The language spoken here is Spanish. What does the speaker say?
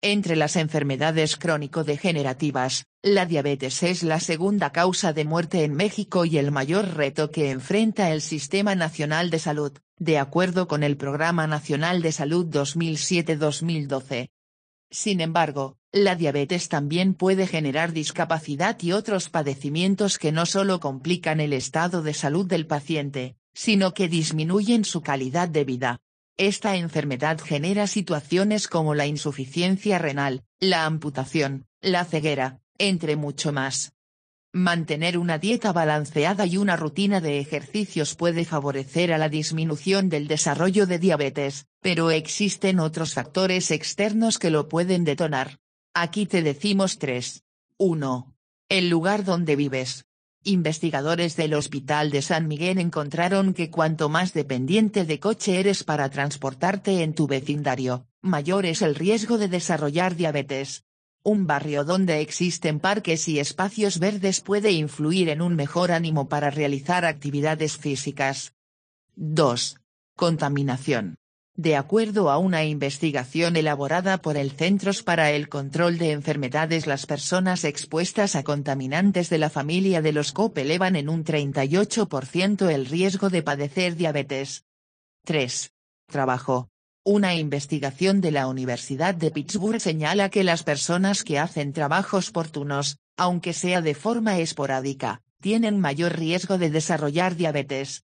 Entre las enfermedades crónico-degenerativas, la diabetes es la segunda causa de muerte en México y el mayor reto que enfrenta el Sistema Nacional de Salud, de acuerdo con el Programa Nacional de Salud 2007-2012. Sin embargo, la diabetes también puede generar discapacidad y otros padecimientos que no solo complican el estado de salud del paciente, sino que disminuyen su calidad de vida. Esta enfermedad genera situaciones como la insuficiencia renal, la amputación, la ceguera, entre mucho más. Mantener una dieta balanceada y una rutina de ejercicios puede favorecer a la disminución del desarrollo de diabetes, pero existen otros factores externos que lo pueden detonar. Aquí te decimos tres. 1. El lugar donde vives. Investigadores del Hospital de San Miguel encontraron que cuanto más dependiente de coche eres para transportarte en tu vecindario, mayor es el riesgo de desarrollar diabetes. Un barrio donde existen parques y espacios verdes puede influir en un mejor ánimo para realizar actividades físicas. 2. Contaminación de acuerdo a una investigación elaborada por el Centros para el Control de Enfermedades, las personas expuestas a contaminantes de la familia de los COP elevan en un 38% el riesgo de padecer diabetes. 3. Trabajo. Una investigación de la Universidad de Pittsburgh señala que las personas que hacen trabajos oportunos, aunque sea de forma esporádica, tienen mayor riesgo de desarrollar diabetes.